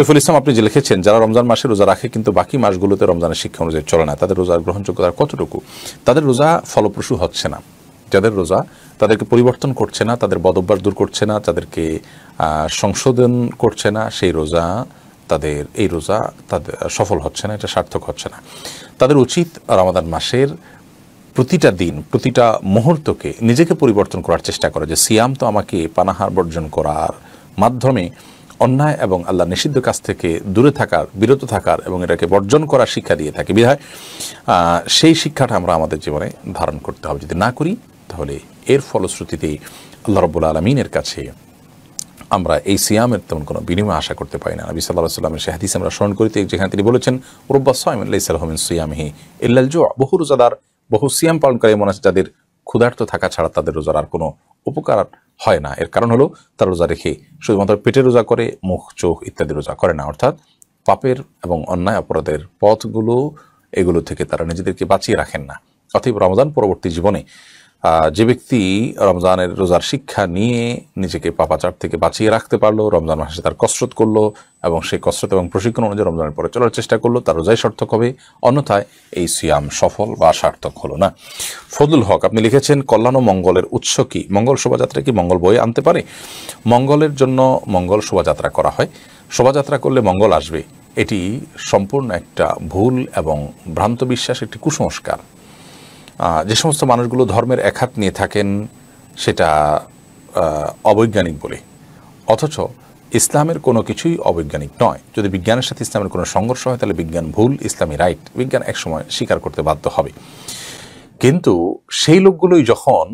শৈফুল ইসলাম আপনি যে লিখেছেন যারা রমজান মাসে রোজা রাখে কিন্তু বাকি মাসগুলোতে রমজানের শিক্ষা অনুযায়ী চলে না তাদের রোজার গ্রহণযোগ্যতা কতটুকু তাদের রোজা ফলপ্রসূ হচ্ছে না যাদের রোজা তাদেরকে পরিবর্তন করছে না তাদের বদভ্যাস দূর করছে না তাদেরকে সংশোধন করছে না সেই রোজা তাদের এই রোজা তাদের সফল হচ্ছে না এটা সার্থক হচ্ছে না তাদের উচিত রমাদান মাসের প্রতিটা দিন প্রতিটা মুহূর্তকে নিজেকে পরিবর্তন করার চেষ্টা করে যে সিয়াম তো আমাকে পানাহার বর্জন করার মাধ্যমে অন্যায় এবং আল্লাহ নিষিদ্ধ কাজ থেকে দূরে থাকার বিরত থাকার এবং এটাকে বর্জন করার শিক্ষা দিয়ে থাকি বিধায় সেই শিক্ষাটা আমরা আমাদের জীবনে ধারণ করতে হবে যদি না করি তাহলে এর ফলশ্রুতিতেই আল্লাহ রব্বুল আলমিনের কাছে আমরা এই সিয়ামের তেমন কোনো বিনিময় আশা করতে পারি না নবী সাল্লাহ সাল্লামের সে হাদিস আমরা স্মরণ করিতে যেখানে তিনি বলেছেন রব্বা সাইম আল্লাহ সাল্লাহমিন সিয়ামহি ইল্লাল জোয়া বহু রোজাদার বহু সিয়াম পালন করে মনে আছে যাদের ক্ষুধার্ত থাকা ছাড়া তাদের রোজার আর কোনো উপকার হয় না এর কারণ হলো তার রোজা রেখে শুধুমাত্র পেটে রোজা করে মুখ চোখ ইত্যাদি রোজা করে না অর্থাৎ পাপের এবং অন্যায় অপরাধের পথগুলো এগুলো থেকে তারা নিজেদেরকে বাঁচিয়ে রাখেন না অতএব রমজান পরবর্তী জীবনে যে ব্যক্তি রমজানের রোজার শিক্ষা নিয়ে নিজেকে পাপাচার থেকে বাঁচিয়ে রাখতে পারলো রমজান মাসে তার কসরত করলো এবং সেই কসরত এবং প্রশিক্ষণ অনুযায়ী রমজানের পরে চলার চেষ্টা করলো তার রোজাই সার্থক হবে অন্যথায় এই সিয়াম সফল বা সার্থক হলো না ফজুল হক আপনি লিখেছেন কল্যাণ ও মঙ্গলের উৎস কি মঙ্গল শোভাযাত্রা কি মঙ্গল বয়ে আনতে পারে মঙ্গলের জন্য মঙ্গল শোভাযাত্রা করা হয় শোভাযাত্রা করলে মঙ্গল আসবে এটি সম্পূর্ণ একটা ভুল এবং ভ্রান্ত বিশ্বাস একটি কুসংস্কার যে সমস্ত মানুষগুলো ধর্মের একাত নিয়ে থাকেন সেটা অবৈজ্ঞানিক বলে অথচ ইসলামের কোনো কিছুই অবৈজ্ঞানিক নয় যদি বিজ্ঞানের সাথে ইসলামের কোনো সংঘর্ষ হয় তাহলে বিজ্ঞান ভুল ইসলামী রাইট বিজ্ঞান একসময় স্বীকার করতে বাধ্য হবে কিন্তু সেই লোকগুলোই যখন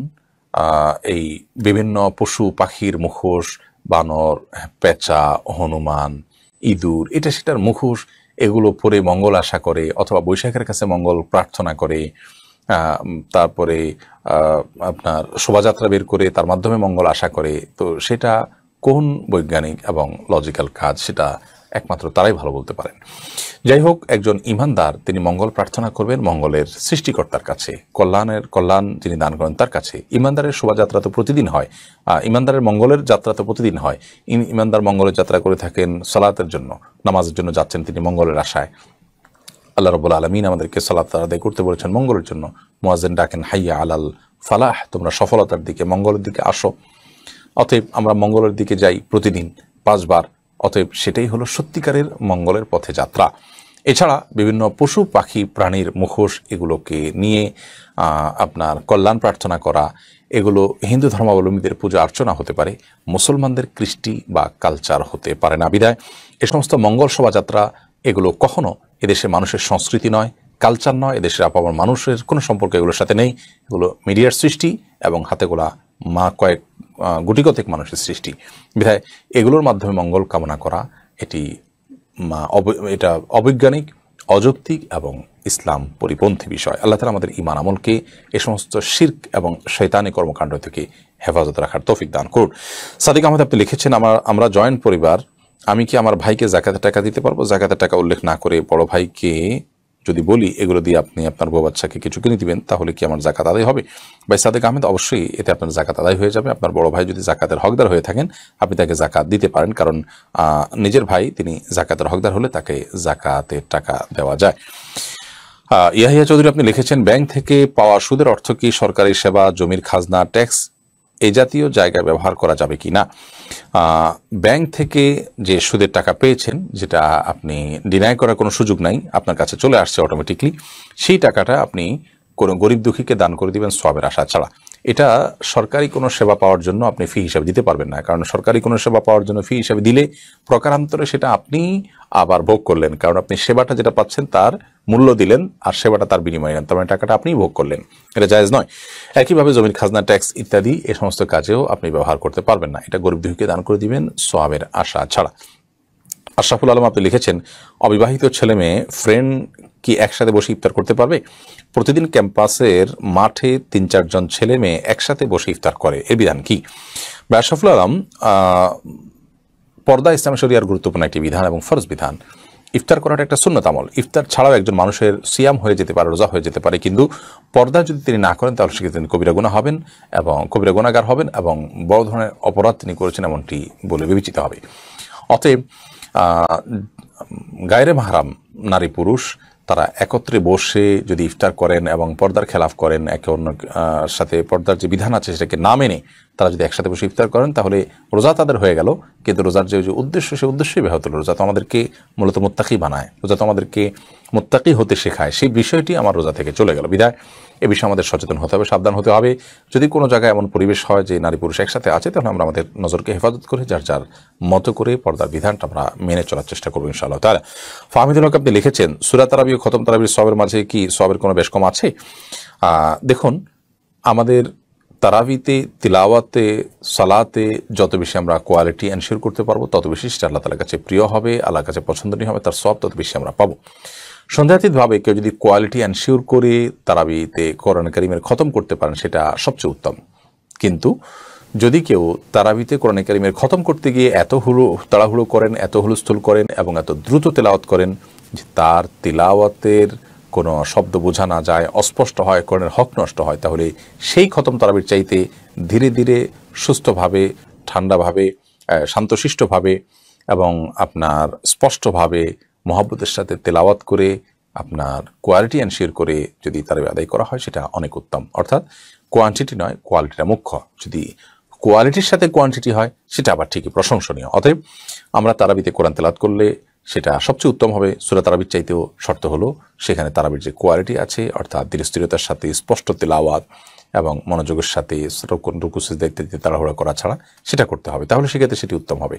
এই বিভিন্ন পশু পাখির মুখোশ বানর পেঁচা হনুমান ইঁদুর এটা সেটার মুখোশ এগুলো পরে মঙ্গল আশা করে অথবা বৈশাখের কাছে মঙ্গল প্রার্থনা করে তারপরে আপনার শোভাযাত্রা বের করে তার মাধ্যমে মঙ্গল আশা করে তো সেটা কোন বৈজ্ঞানিক এবং লজিক্যাল কাজ সেটা একমাত্র তারাই ভালো বলতে পারেন যাই হোক একজন ইমানদার তিনি মঙ্গল প্রার্থনা করবেন মঙ্গলের সৃষ্টিকর্তার কাছে কল্যাণের কল্যাণ যিনি দান করেন তার কাছে ইমানদারের শোভাযাত্রা তো প্রতিদিন হয় ইমানদারের মঙ্গলের যাত্রা তো প্রতিদিন হয় ইমানদার মঙ্গলের যাত্রা করে থাকেন সালাতের জন্য নামাজের জন্য যাচ্ছেন তিনি মঙ্গলের আশায় আল্লাহ রবুল আলমিন আমাদেরকে সালাত আদায় করতে বলেছেন মঙ্গলের জন্য মোয়াজেন ডাকেন হাইয়া আলাল ফালাহ তোমরা সফলতার দিকে মঙ্গলের দিকে আসো অতএব আমরা মঙ্গলের দিকে যাই প্রতিদিন পাঁচবার অতএব সেটাই হলো সত্যিকারের মঙ্গলের পথে যাত্রা এছাড়া বিভিন্ন পশু পাখি প্রাণীর মুখোশ এগুলোকে নিয়ে আপনার কল্যাণ প্রার্থনা করা এগুলো হিন্দু ধর্মাবলম্বীদের পূজা অর্চনা হতে পারে মুসলমানদের কৃষ্টি বা কালচার হতে পারে না বিদায় এ সমস্ত মঙ্গল শোভাযাত্রা এগুলো কখনো এদেশের মানুষের সংস্কৃতি নয় কালচার নয় এদেশের আপামার মানুষের কোনো সম্পর্ক এগুলোর সাথে নেই এগুলো মিডিয়ার সৃষ্টি এবং হাতে গোলা মা কয়েক গুটিগতিক মানুষের সৃষ্টি বিধায় এগুলোর মাধ্যমে মঙ্গল কামনা করা এটি এটা অবৈজ্ঞানিক অযৌক্তিক এবং ইসলাম পরিপন্থী বিষয় আল্লাহ তালা আমাদের ইমান আমলকে এ সমস্ত শির্ক এবং শৈতানি কর্মকাণ্ড থেকে হেফাজত রাখার তৌফিক দান করুন সাদিক আহমেদ আপনি লিখেছেন আমার আমরা জয়েন্ট পরিবার আমি কি আমার ভাইকে জাকাতের টাকা দিতে পারবো জাকাতের টাকা উল্লেখ না করে বড় ভাইকে যদি বলি এগুলো দিয়ে আপনি আপনার বউ বাচ্চাকে কিছু কিনে দিবেন তাহলে কি আমার জাকাত আদায় হবে ভাই সাদেক আহমেদ অবশ্যই এতে আপনার জাকাত আদায় হয়ে যাবে আপনার বড় ভাই যদি জাকাতের হকদার হয়ে থাকেন আপনি তাকে জাকাত দিতে পারেন কারণ নিজের ভাই তিনি জাকাতের হকদার হলে তাকে জাকাতের টাকা দেওয়া যায় ইয়াহিয়া চৌধুরী আপনি লিখেছেন ব্যাংক থেকে পাওয়া সুদের অর্থ কি সরকারি সেবা জমির খাজনা ট্যাক্স এ জাতীয় জায়গা ব্যবহার করা যাবে কি না ব্যাংক থেকে যে সুদের টাকা পেয়েছেন যেটা আপনি ডিনাই করার কোনো সুযোগ নাই আপনার কাছে চলে আসছে অটোমেটিকলি সেই টাকাটা আপনি কোনো গরিব দুঃখীকে দান করে দিবেন সবের আশা ছাড়া এটা সরকারি কোনো সেবা পাওয়ার জন্য আপনি ফি হিসাবে দিতে পারবেন না কারণ সরকারি কোনো সেবা পাওয়ার জন্য ফি হিসাবে দিলে প্রকারান্তরে সেটা আপনি আবার ভোগ করলেন কারণ আপনি সেবাটা যেটা পাচ্ছেন তার মূল্য দিলেন আর সেবাটা তার বিনিময়ে নেন তার মানে টাকাটা আপনি ভোগ করলেন এটা জায়জ নয় একইভাবে জমির খাজনা ট্যাক্স ইত্যাদি এ সমস্ত কাজেও আপনি ব্যবহার করতে পারবেন না এটা গরিব দুঃখীকে দান করে দিবেন সোয়াবের আশা ছাড়া আশরাফুল আলম আপনি লিখেছেন অবিবাহিত ছেলে মেয়ে ফ্রেন্ড কি একসাথে বসে ইফতার করতে পারবে প্রতিদিন ক্যাম্পাসের মাঠে তিন চারজন ছেলে মেয়ে একসাথে বসে ইফতার করে এর বিধান কি ব্যাসফুল আলম পর্দা ইসলাম শরিয়ার গুরুত্বপূর্ণ একটি বিধান এবং ফরজ বিধান ইফতার করাটা একটা শূন্যতামল ইফতার ছাড়াও একজন মানুষের সিয়াম হয়ে যেতে পারে রোজা হয়ে যেতে পারে কিন্তু পর্দা যদি তিনি না করেন তাহলে সেক্ষেত্রে তিনি কবিরা গুণা হবেন এবং কবিরা গুণাগার হবেন এবং বড় ধরনের অপরাধ তিনি করেছেন এমনটি বলে বিবেচিত হবে অতএব গায়রে মাহারাম নারী পুরুষ তারা একত্রে বসে যদি ইফতার করেন এবং পর্দার খেলাফ করেন একে অন্য সাথে পর্দার যে বিধান আছে সেটাকে না মেনে তারা যদি একসাথে বসে ইফতার করেন তাহলে রোজা তাদের হয়ে গেল কিন্তু রোজার যে উদ্দেশ্য সে উদ্দেশ্যই ব্যাহত রোজা তো আমাদেরকে মূলত মোত্তাকি বানায় রোজা তো আমাদেরকে মোত্তাকি হতে শেখায় সেই বিষয়টি আমার রোজা থেকে চলে গেল বিদায় এ বিষয়ে আমাদের সচেতন হতে হবে সাবধান হতে হবে যদি কোনো জায়গায় এমন পরিবেশ হয় যে নারী পুরুষ একসাথে আছে তাহলে আমরা আমাদের নজরকে হেফাজত করে যার যার মতো করে পর্দার বিধানটা আমরা মেনে চলার চেষ্টা করবো ইনশাআল্লাহ তাহলে ফাহমিদুল হক আপনি লিখেছেন সুরা তারাবি ও খতম তারাবির সবের মাঝে কি সবের কোনো বেশ কম আছে দেখুন আমাদের তারাবিতে তিলাওয়াতে সালাতে যত বেশি আমরা কোয়ালিটি এনশিওর করতে পারবো তত বেশি সেটা আল্লাহ তালার কাছে প্রিয় হবে আল্লাহর কাছে পছন্দনীয় হবে তার সব তত বেশি আমরা পাবো সন্দেহাতীতভাবে কেউ যদি কোয়ালিটি এনশিওর করে তারাবিতে কোরআন করিমের খতম করতে পারেন সেটা সবচেয়ে উত্তম কিন্তু যদি কেউ তারাবিতে কোরআন করিমের খতম করতে গিয়ে এত হুলো তাড়াহুড়ো করেন এত হুলস্থুল করেন এবং এত দ্রুত তেলাওয়াত করেন যে তার তেলাওয়াতের কোনো শব্দ বোঝা না যায় অস্পষ্ট হয় কোরআনের হক নষ্ট হয় তাহলে সেই খতম তারাবির চাইতে ধীরে ধীরে সুস্থভাবে ঠান্ডাভাবে শান্তশিষ্টভাবে এবং আপনার স্পষ্টভাবে মহাব্বতের সাথে তেলাওয়াত করে আপনার কোয়ালিটি অ্যান্ড শেয়ার করে যদি তার আদায় করা হয় সেটা অনেক উত্তম অর্থাৎ কোয়ান্টিটি নয় কোয়ালিটিটা মুখ্য যদি কোয়ালিটির সাথে কোয়ান্টিটি হয় সেটা আবার ঠিকই প্রশংসনীয় অতএব আমরা তারাবিতে কোরআন তেলাত করলে সেটা সবচেয়ে উত্তম হবে সুরা তারাবির চাইতেও শর্ত হলো সেখানে তারাবির যে কোয়ালিটি আছে অর্থাৎ দৃঢ়স্থিরতার সাথে স্পষ্ট তেলাওয়াত এবং মনোযোগের সাথে রুকুসেস দেখতে দিতে তাড়াহুড়া করা ছাড়া সেটা করতে হবে তাহলে সেক্ষেত্রে সেটি উত্তম হবে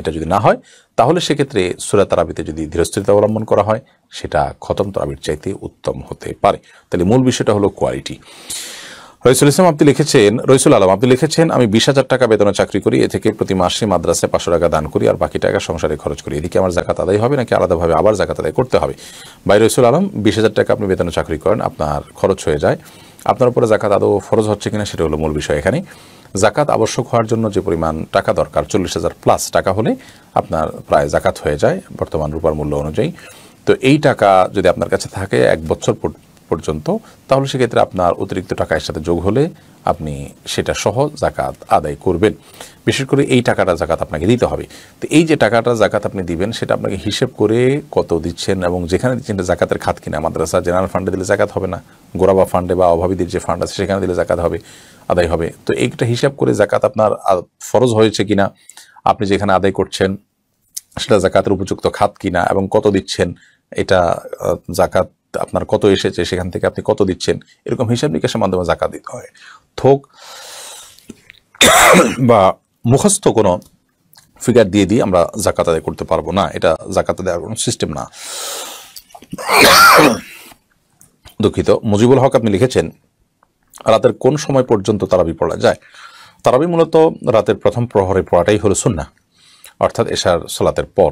এটা যদি না হয় তাহলে সেক্ষেত্রে সুরা তারাবিতে যদি ধীরস্থিরতা অবলম্বন করা হয় সেটা খতম তারাবির চাইতে উত্তম হতে পারে তাহলে মূল বিষয়টা হলো কোয়ালিটি রইসুল ইসলাম আপনি লিখেছেন রইসুল আলম আপনি লিখেছেন আমি বিশ হাজার টাকা বেতনে চাকরি করি এ থেকে প্রতি মাসে মাদ্রাসে পাঁচশো টাকা দান করি আর বাকি টাকা সংসারে খরচ করি এদিকে আমার জাকাত আদায় হবে নাকি আলাদাভাবে আবার জাকাত আদায় করতে হবে বাই রইসুল আলম বিশ হাজার টাকা আপনি বেতনে চাকরি করেন আপনার খরচ হয়ে যায় আপনার উপরে জাকাত আদৌ ফরজ হচ্ছে কিনা সেটা হলো মূল বিষয় এখানে জাকাত আবশ্যক হওয়ার জন্য যে পরিমাণ টাকা দরকার চল্লিশ হাজার প্লাস টাকা হলে আপনার প্রায় জাকাত হয়ে যায় বর্তমান রূপার মূল্য অনুযায়ী তো এই টাকা যদি আপনার কাছে থাকে এক বছর পর্যন্ত তাহলে সেক্ষেত্রে আপনার অতিরিক্ত টাকা এর সাথে যোগ হলে আপনি সেটা সহ জাকাত আদায় করবেন বিশেষ করে এই টাকাটা জাকাত আপনাকে দিতে হবে তো এই যে টাকাটা জাকাত আপনি দিবেন সেটা আপনাকে হিসেব করে কত দিচ্ছেন এবং যেখানে দিচ্ছেন এটা জাকাতের খাত কিনা মাদ্রাসা জেনারেল ফান্ডে দিলে জাকাত হবে না গোরাবা ফান্ডে বা অভাবীদের যে ফান্ড আছে সেখানে দিলে জাকাত হবে আদায় হবে তো এইটা হিসাব করে জাকাত আপনার ফরজ হয়েছে কিনা আপনি যেখানে আদায় করছেন সেটা জাকাতের উপযুক্ত খাত কিনা এবং কত দিচ্ছেন এটা জাকাত আপনার কত এসেছে সেখান থেকে আপনি কত দিচ্ছেন এরকম হিসাব নিকাশের মাধ্যমে জাকা দিতে হয় থোক বা মুখস্থ কোনো ফিগার দিয়ে দিয়ে আমরা জাকাত আদায় করতে পারবো না এটা জাকাত আদায়ের কোনো সিস্টেম না দুঃখিত মুজিবুল হক আপনি লিখেছেন রাতের কোন সময় পর্যন্ত তারাবি পড়া যায় তারাবি মূলত রাতের প্রথম প্রহরে পড়াটাই হলো সুন্না অর্থাৎ এশার সলাতের পর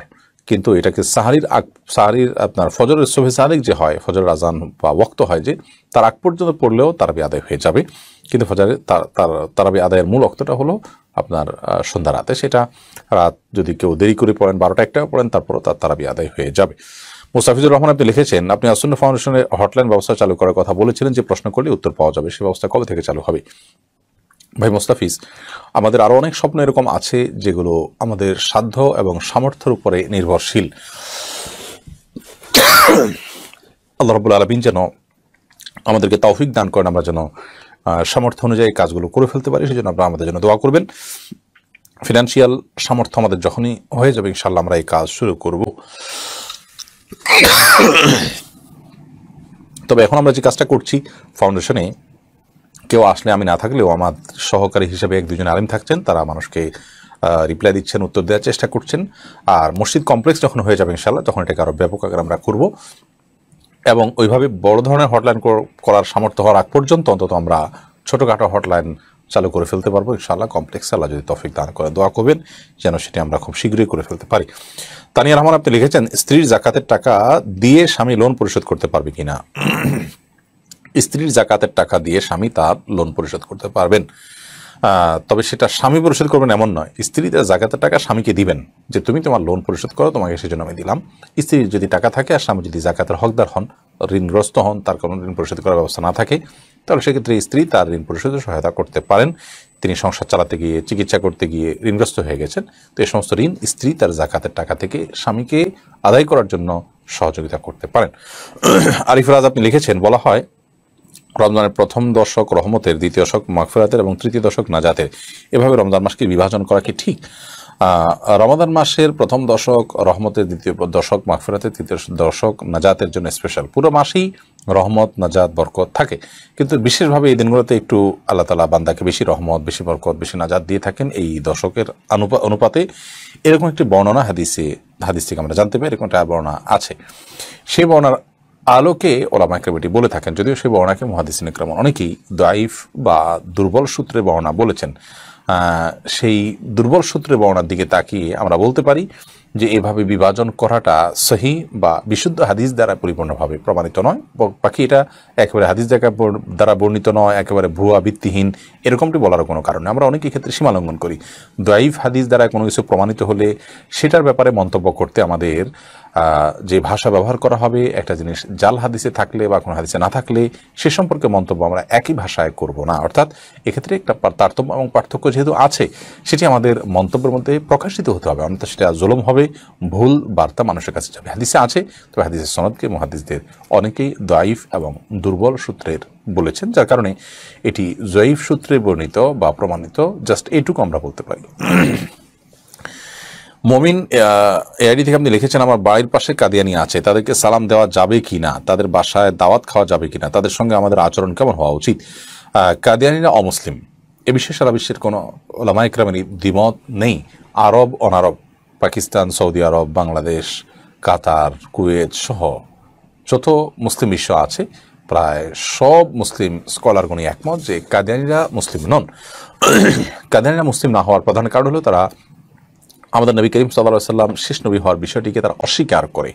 কিন্তু এটাকে সাহারির আগ সাহারির আপনার ফজরের সোভে সাহারিক যে হয় ফজর আজান বা ওক্ত হয় যে তার আগ পর্যন্ত পড়লেও তারাবি আদায় হয়ে যাবে কিন্তু ফজরে তার তার তারাবি আদায়ের মূল অক্তটা হলো আপনার সন্ধ্যা রাতে সেটা রাত যদি কেউ দেরি করে পড়েন বারোটা একটা পড়েন তারপরও তার তারাবি আদায় হয়ে যাবে মুস্তাফিজুর রহমান আপনি লিখেছেন আপনি আসন্ন ফাউন্ডেশনের হটলাইন ব্যবস্থা চালু করার কথা বলেছিলেন যে প্রশ্ন করলে উত্তর পাওয়া যাবে সে ব্যবস্থা কবে থেকে চালু হবে ভাই মোস্তাফিজ আমাদের আরও অনেক স্বপ্ন এরকম আছে যেগুলো আমাদের সাধ্য এবং সামর্থ্যের উপরে নির্ভরশীল আল্লাহ রবুল আলমিন যেন আমাদেরকে তৌফিক দান করেন আমরা যেন সামর্থ্য অনুযায়ী কাজগুলো করে ফেলতে পারি সেজন্য আপনারা আমাদের জন্য দোয়া করবেন ফিনান্সিয়াল সামর্থ্য আমাদের যখনই হয়ে যাবে ইনশাল্লাহ আমরা এই কাজ শুরু করব তবে এখন আমরা যে কাজটা করছি ফাউন্ডেশনে কেউ আসলে আমি না থাকলেও আমার সহকারী হিসেবে এক দুজন আলিম থাকছেন তারা মানুষকে রিপ্লাই দিচ্ছেন উত্তর দেওয়ার চেষ্টা করছেন আর মসজিদ কমপ্লেক্স যখন হয়ে যাবে ইনশাল্লাহ তখন এটাকে আরও ব্যাপক আকার আমরা করব এবং ওইভাবে বড় ধরনের হটলাইন করার সামর্থ্য হওয়ার আগ পর্যন্ত অন্তত আমরা ছোটোখাটো হটলাইন চালু করে ফেলতে পারবো ইনশাল্লাহ কমপ্লেক্স আল্লাহ যদি তফিক দান করে দোয়া করবেন যেন সেটি আমরা খুব শীঘ্রই করে ফেলতে পারি তানিয়া রহমান আপনি লিখেছেন স্ত্রীর জাকাতের টাকা দিয়ে স্বামী লোন পরিশোধ করতে পারবে কিনা স্ত্রীর জাকাতের টাকা দিয়ে স্বামী তার লোন পরিশোধ করতে পারবেন তবে সেটা স্বামী পরিশোধ করবেন এমন নয় স্ত্রী তার জাকাতের টাকা স্বামীকে দিবেন যে তুমি তোমার লোন পরিশোধ করো তোমাকে সেজন্য আমি দিলাম স্ত্রীর যদি টাকা থাকে আর স্বামী যদি জাকাতের হকদার হন ঋণগ্রস্ত হন তার কোনো ঋণ পরিশোধ করার ব্যবস্থা না থাকে তাহলে সেক্ষেত্রে স্ত্রী তার ঋণ পরিশোধে সহায়তা করতে পারেন তিনি সংসার চালাতে গিয়ে চিকিৎসা করতে গিয়ে ঋণগ্রস্ত হয়ে গেছেন তো এই সমস্ত ঋণ স্ত্রী তার জাকাতের টাকা থেকে স্বামীকে আদায় করার জন্য সহযোগিতা করতে পারেন আরিফ রাজ আপনি লিখেছেন বলা হয় রমজানের প্রথম দশক রহমতের দ্বিতীয় দশক মাগফেরাতের এবং তৃতীয় দশক নাজাতের এভাবে রমজান মাসকে বিভাজন করা কি ঠিক রমাদান মাসের প্রথম দশক রহমতের দ্বিতীয় দশক মাগফেরাতের তৃতীয় দশক নাজাতের জন্য স্পেশাল পুরো মাসেই রহমত নাজাত বরকত থাকে কিন্তু বিশেষভাবে এই দিনগুলোতে একটু আল্লাহ তালা বান্দাকে বেশি রহমত বেশি বরকত বেশি নাজাত দিয়ে থাকেন এই দশকের অনুপাতে এরকম একটি বর্ণনা হাদিসে হাদিস থেকে আমরা জানতে পারি এরকম একটা বর্ণনা আছে সেই বর্ণনা আলোকে ওলামাইক্রামিটি বলে থাকেন যদিও সেই বর্ণাকে মহাদিসিন ইকরাম অনেকেই দাইফ বা দুর্বল সূত্রে বর্ণা বলেছেন সেই দুর্বল সূত্রে বর্ণার দিকে তাকিয়ে আমরা বলতে পারি যে এভাবে বিভাজন করাটা সহি বা বিশুদ্ধ হাদিস দ্বারা পরিপূর্ণভাবে প্রমাণিত নয় বাকি এটা একেবারে হাদিস জায়গা দ্বারা বর্ণিত নয় একেবারে ভুয়া ভিত্তিহীন এরকমটি বলার কোনো নেই আমরা অনেক ক্ষেত্রে সীমালঙ্ঘন করি দাইফ হাদিস দ্বারা কোনো কিছু প্রমাণিত হলে সেটার ব্যাপারে মন্তব্য করতে আমাদের যে ভাষা ব্যবহার করা হবে একটা জিনিস জাল হাদিসে থাকলে বা কোনো হাদিসে না থাকলে সে সম্পর্কে মন্তব্য আমরা একই ভাষায় করব না অর্থাৎ এক্ষেত্রে একটা তারতম্য এবং পার্থক্য যেহেতু আছে সেটি আমাদের মন্তব্যের মধ্যে প্রকাশিত হতে হবে অন্যথা সেটা জোলম হবে ভুল বার্তা মানুষের কাছে যাবে হাদিসে আছে তবে হাদিসের সনদকে মহাদিসদের অনেকেই দায়ীফ এবং দুর্বল সূত্রের বলেছেন যার কারণে এটি জয়ীফ সূত্রে বর্ণিত বা প্রমাণিত জাস্ট এটুকু আমরা বলতে পারি মমিন এআইডি থেকে আপনি লিখেছেন আমার বাড়ির পাশে কাদিয়ানি আছে তাদেরকে সালাম দেওয়া যাবে কি না তাদের বাসায় দাওয়াত খাওয়া যাবে কি না তাদের সঙ্গে আমাদের আচরণ কেমন হওয়া উচিত কাদিয়ানিরা অমুসলিম এ বিষয়ে সারা বিশ্বের কোনো ওলামাইক্রামেরই দ্বিমত নেই আরব অনারব পাকিস্তান সৌদি আরব বাংলাদেশ কাতার কুয়েত সহ যত মুসলিম বিশ্ব আছে প্রায় সব মুসলিম স্কলারগণই একমত যে কাদিয়ানিরা মুসলিম নন কাদিয়ানিরা মুসলিম না হওয়ার প্রধান কারণ হলো তারা আমাদের নবী করিম সাল্লা সাল্লাম শেষ নবী হওয়ার বিষয়টিকে তারা অস্বীকার করে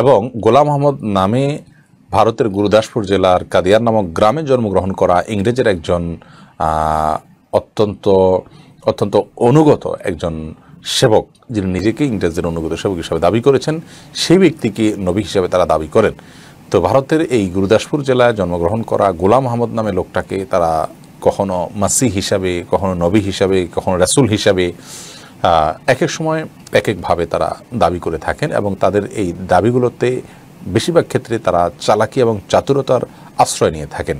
এবং গোলাম মোহাম্মদ নামে ভারতের গুরুদাসপুর জেলার কাদিয়ার নামক গ্রামে জন্মগ্রহণ করা ইংরেজের একজন অত্যন্ত অত্যন্ত অনুগত একজন সেবক যিনি নিজেকে ইংরেজদের অনুগত সেবক হিসাবে দাবি করেছেন সেই ব্যক্তিকে নবী হিসাবে তারা দাবি করেন তো ভারতের এই গুরুদাসপুর জেলায় জন্মগ্রহণ করা গোলাম আহমদ নামে লোকটাকে তারা কখনো মাসি হিসাবে কখনো নবী হিসাবে কখনো রাসুল হিসাবে এক এক সময় এক একভাবে তারা দাবি করে থাকেন এবং তাদের এই দাবিগুলোতে বেশিরভাগ ক্ষেত্রে তারা চালাকি এবং চাতুরতার আশ্রয় নিয়ে থাকেন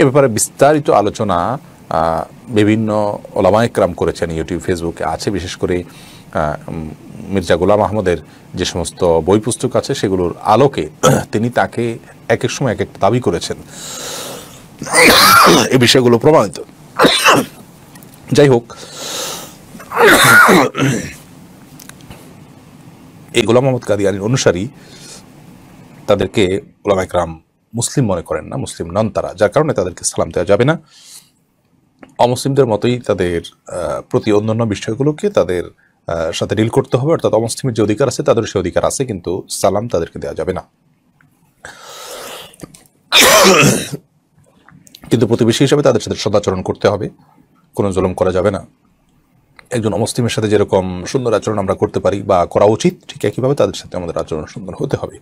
এ ব্যাপারে বিস্তারিত আলোচনা বিভিন্ন ওলামায়করাম করেছেন ইউটিউব ফেসবুকে আছে বিশেষ করে মির্জা গোলাম আহমদের যে সমস্ত বই পুস্তক আছে সেগুলোর আলোকে তিনি তাকে এক এক সময় এক এক দাবি করেছেন এই বিষয়গুলো প্রমাণিত যাই হোক এই গোলাম মোহাম্মদ কাদিয়ানির অনুসারী তাদেরকে গোলাম একরাম মুসলিম মনে করেন না মুসলিম নন তারা যার কারণে তাদেরকে সালাম দেওয়া যাবে না অমুসলিমদের মতোই তাদের প্রতি অন্যান্য বিষয়গুলোকে তাদের সাথে ডিল করতে হবে অর্থাৎ অমুসলিমের যে অধিকার আছে তাদের সে অধিকার আছে কিন্তু সালাম তাদেরকে দেওয়া যাবে না কিন্তু প্রতিবেশী হিসাবে তাদের সাথে সদাচরণ করতে হবে কোনো জুলুম করা যাবে না একজন অমুসলিমের সাথে যেরকম সুন্দর আচরণ আমরা করতে পারি বা করা উচিত ঠিক একইভাবে তাদের সাথে আমাদের আচরণ সুন্দর হতে হবে